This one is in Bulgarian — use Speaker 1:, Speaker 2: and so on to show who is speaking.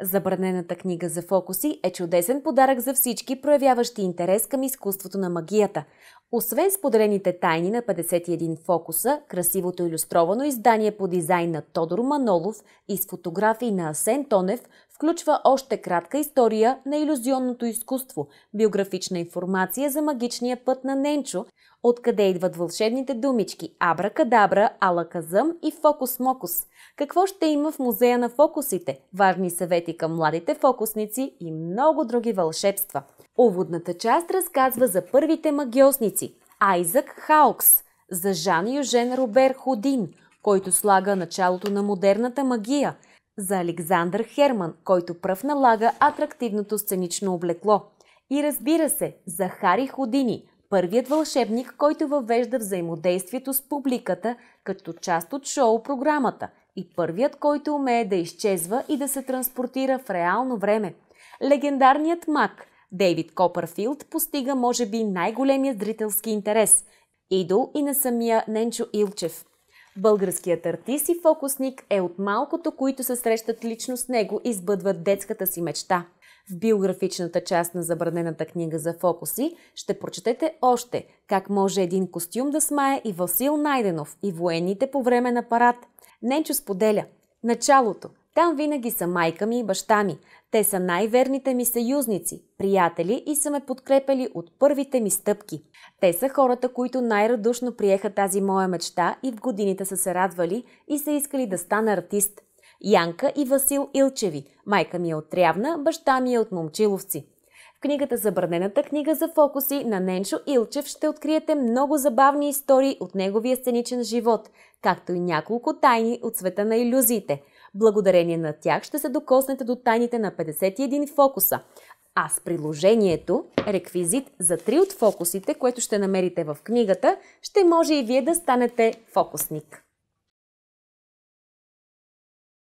Speaker 1: Забранената книга за фокуси е чудесен подарък за всички, проявяващи интерес към изкуството на магията. Освен споделените тайни на 51 фокуса, красивото иллюстровано издание по дизайн на Тодор Манолов и с фотографии на Асен Тонев включва още кратка история на иллюзионното изкуство, биографична информация за магичния път на Ненчо, откъде идват вълшебните думички Абракадабра, Алаказъм и Фокус Мокус. Какво ще има в музея на фокусите, важни съвети към младите фокусници и много други вълшебства. Уводната част разказва за първите магиосници, Айзак Хаукс за Жан Южен Робер Ходин, който слага началото на модерната магия, за Александър Херман, който пръв налага атрактивното сценично облекло. И разбира се, за Хари Ходини, първият вълшебник, който въвежда взаимодействието с публиката като част от шоу-програмата и първият, който умее да изчезва и да се транспортира в реално време. Легендарният маг – Дейвид Копърфилд постига, може би, най-големия зрителски интерес – идол и на самия Ненчо Илчев. Българският артист и фокусник е от малкото, които се срещат лично с него и сбъдват детската си мечта. В биографичната част на забранената книга за фокуси ще прочетете още как може един костюм да смае и Васил Найденов и военните по време на парад. Ненчо споделя – Началото, там винаги са майка ми и баща ми. Те са най-верните ми съюзници, приятели и са ме подкрепили от първите ми стъпки. Те са хората, които най-радушно приеха тази моя мечта и в годините са се радвали и са искали да стана артист. Янка и Васил Илчеви. Майка ми е от трявна, баща ми е от Момчиловци. В книгата Забранената книга за фокуси на Неншо Илчев ще откриете много забавни истории от неговия сценичен живот, както и няколко тайни от света на иллюзиите – Благодарение на тях ще се докоснете до тайните на 51 фокуса, а с приложението реквизит за три от фокусите, което ще намерите в книгата, ще може и вие да станете фокусник.